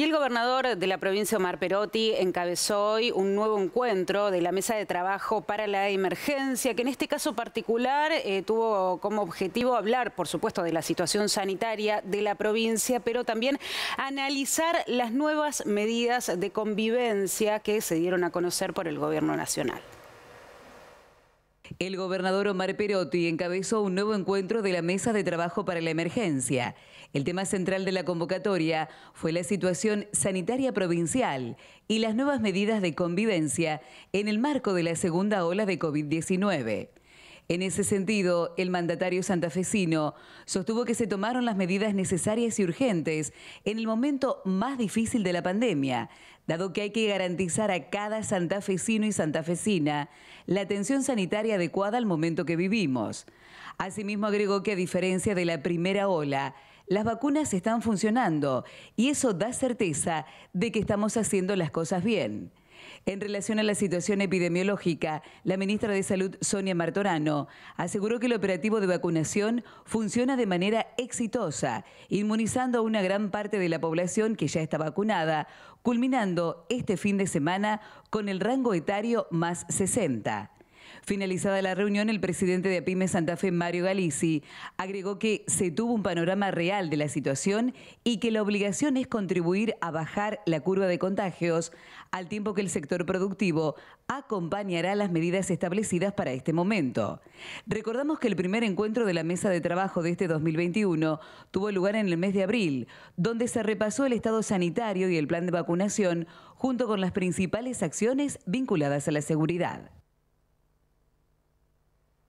Y el gobernador de la provincia, Omar Perotti, encabezó hoy un nuevo encuentro de la mesa de trabajo para la emergencia, que en este caso particular eh, tuvo como objetivo hablar, por supuesto, de la situación sanitaria de la provincia, pero también analizar las nuevas medidas de convivencia que se dieron a conocer por el gobierno nacional. El gobernador Omar Perotti encabezó un nuevo encuentro de la Mesa de Trabajo para la Emergencia. El tema central de la convocatoria fue la situación sanitaria provincial y las nuevas medidas de convivencia en el marco de la segunda ola de COVID-19. En ese sentido, el mandatario santafesino sostuvo que se tomaron las medidas necesarias y urgentes en el momento más difícil de la pandemia, dado que hay que garantizar a cada santafesino y santafesina la atención sanitaria adecuada al momento que vivimos. Asimismo, agregó que a diferencia de la primera ola, las vacunas están funcionando y eso da certeza de que estamos haciendo las cosas bien. En relación a la situación epidemiológica, la ministra de Salud, Sonia Martorano, aseguró que el operativo de vacunación funciona de manera exitosa, inmunizando a una gran parte de la población que ya está vacunada, culminando este fin de semana con el rango etario más 60. Finalizada la reunión, el presidente de PYME Santa Fe, Mario Galici, agregó que se tuvo un panorama real de la situación y que la obligación es contribuir a bajar la curva de contagios, al tiempo que el sector productivo acompañará las medidas establecidas para este momento. Recordamos que el primer encuentro de la mesa de trabajo de este 2021 tuvo lugar en el mes de abril, donde se repasó el estado sanitario y el plan de vacunación junto con las principales acciones vinculadas a la seguridad.